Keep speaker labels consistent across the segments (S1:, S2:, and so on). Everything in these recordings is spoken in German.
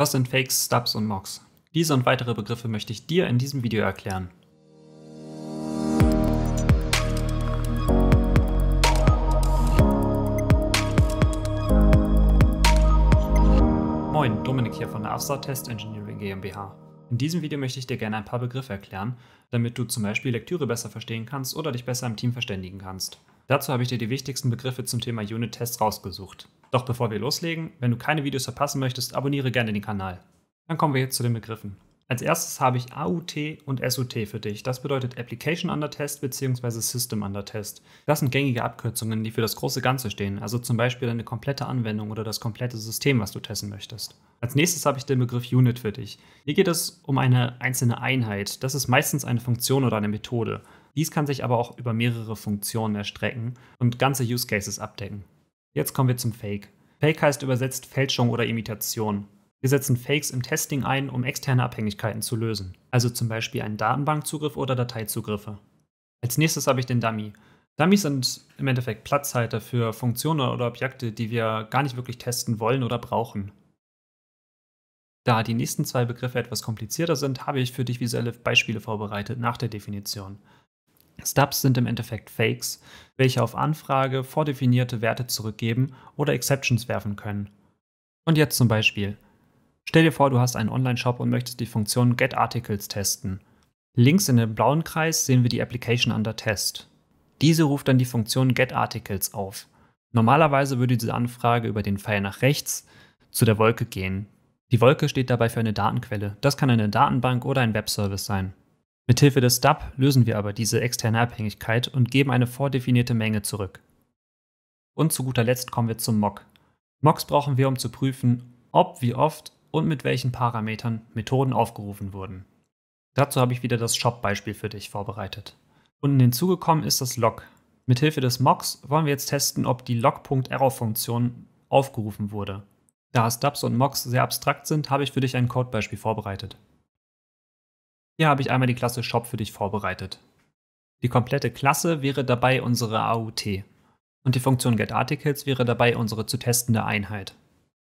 S1: Was sind Fakes, Stubs und Mocks? Diese und weitere Begriffe möchte ich dir in diesem Video erklären. Moin, Dominik hier von der AFSA Test Engineering GmbH. In diesem Video möchte ich dir gerne ein paar Begriffe erklären, damit du zum Beispiel Lektüre besser verstehen kannst oder dich besser im Team verständigen kannst. Dazu habe ich dir die wichtigsten Begriffe zum Thema Unit-Tests rausgesucht. Doch bevor wir loslegen, wenn du keine Videos verpassen möchtest, abonniere gerne den Kanal. Dann kommen wir jetzt zu den Begriffen. Als erstes habe ich AUT und SUT für dich. Das bedeutet Application Under Test bzw. System Under Test. Das sind gängige Abkürzungen, die für das große Ganze stehen, also zum Beispiel eine komplette Anwendung oder das komplette System, was du testen möchtest. Als nächstes habe ich den Begriff Unit für dich. Hier geht es um eine einzelne Einheit. Das ist meistens eine Funktion oder eine Methode. Dies kann sich aber auch über mehrere Funktionen erstrecken und ganze Use Cases abdecken. Jetzt kommen wir zum Fake. Fake heißt übersetzt Fälschung oder Imitation. Wir setzen Fakes im Testing ein, um externe Abhängigkeiten zu lösen, also zum Beispiel einen Datenbankzugriff oder Dateizugriffe. Als nächstes habe ich den Dummy. Dummies sind im Endeffekt Platzhalter für Funktionen oder Objekte, die wir gar nicht wirklich testen wollen oder brauchen. Da die nächsten zwei Begriffe etwas komplizierter sind, habe ich für dich visuelle Beispiele vorbereitet nach der Definition. Stubs sind im Endeffekt Fakes, welche auf Anfrage vordefinierte Werte zurückgeben oder Exceptions werfen können. Und jetzt zum Beispiel. Stell dir vor, du hast einen Online-Shop und möchtest die Funktion Get Articles testen. Links in dem blauen Kreis sehen wir die Application under Test. Diese ruft dann die Funktion Get Articles auf. Normalerweise würde diese Anfrage über den Pfeil nach rechts zu der Wolke gehen. Die Wolke steht dabei für eine Datenquelle. Das kann eine Datenbank oder ein Webservice sein. Mithilfe des DAP lösen wir aber diese externe Abhängigkeit und geben eine vordefinierte Menge zurück. Und zu guter Letzt kommen wir zum Mock. Mocks brauchen wir, um zu prüfen, ob, wie oft und mit welchen Parametern Methoden aufgerufen wurden. Dazu habe ich wieder das Shop-Beispiel für dich vorbereitet. Unten hinzugekommen ist das Log. Mithilfe des Mocks wollen wir jetzt testen, ob die log.error-Funktion aufgerufen wurde. Da Stubs und Mocks sehr abstrakt sind, habe ich für dich ein Codebeispiel vorbereitet. Hier habe ich einmal die Klasse Shop für dich vorbereitet. Die komplette Klasse wäre dabei unsere AUT und die Funktion getArticles wäre dabei unsere zu testende Einheit.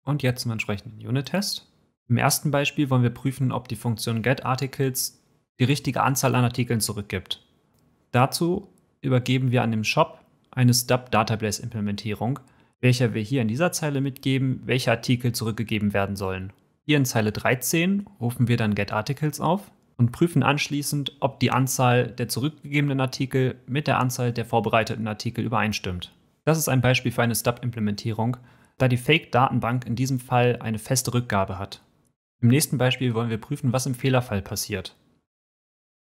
S1: Und jetzt zum entsprechenden Unit-Test. Im ersten Beispiel wollen wir prüfen, ob die Funktion getArticles die richtige Anzahl an Artikeln zurückgibt. Dazu übergeben wir an dem Shop eine Stub Database Implementierung, welcher wir hier in dieser Zeile mitgeben, welche Artikel zurückgegeben werden sollen. Hier in Zeile 13 rufen wir dann getArticles auf und prüfen anschließend, ob die Anzahl der zurückgegebenen Artikel mit der Anzahl der vorbereiteten Artikel übereinstimmt. Das ist ein Beispiel für eine Stub-Implementierung, da die Fake-Datenbank in diesem Fall eine feste Rückgabe hat. Im nächsten Beispiel wollen wir prüfen, was im Fehlerfall passiert.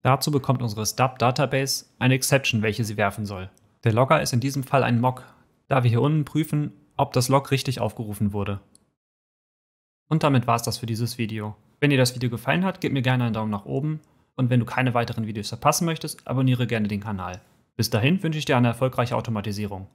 S1: Dazu bekommt unsere Stub-Database eine Exception, welche sie werfen soll. Der Logger ist in diesem Fall ein Mock, da wir hier unten prüfen, ob das Log richtig aufgerufen wurde. Und damit war es das für dieses Video. Wenn dir das Video gefallen hat, gib mir gerne einen Daumen nach oben und wenn du keine weiteren Videos verpassen möchtest, abonniere gerne den Kanal. Bis dahin wünsche ich dir eine erfolgreiche Automatisierung.